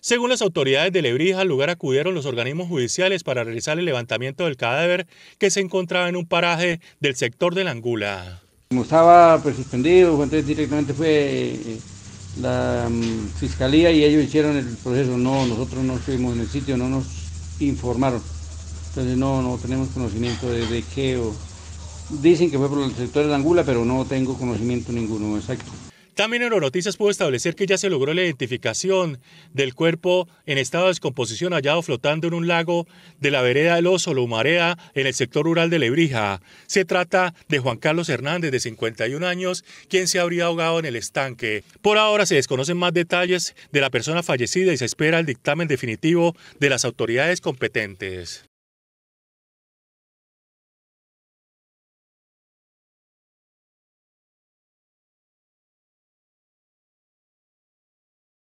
Según las autoridades de Lebrija, al lugar acudieron los organismos judiciales para realizar el levantamiento del cadáver que se encontraba en un paraje del sector de la Angula. Como estaba suspendido, entonces directamente fue eh, la mm, fiscalía y ellos hicieron el proceso. No, nosotros no estuvimos en el sitio, no nos informaron. Entonces no, no tenemos conocimiento de, de qué o... Dicen que fue por el sector de la Angula, pero no tengo conocimiento ninguno exacto. También Euronoticias pudo establecer que ya se logró la identificación del cuerpo en estado de descomposición hallado flotando en un lago de la vereda del Oso, marea en el sector rural de Lebrija. Se trata de Juan Carlos Hernández, de 51 años, quien se habría ahogado en el estanque. Por ahora se desconocen más detalles de la persona fallecida y se espera el dictamen definitivo de las autoridades competentes.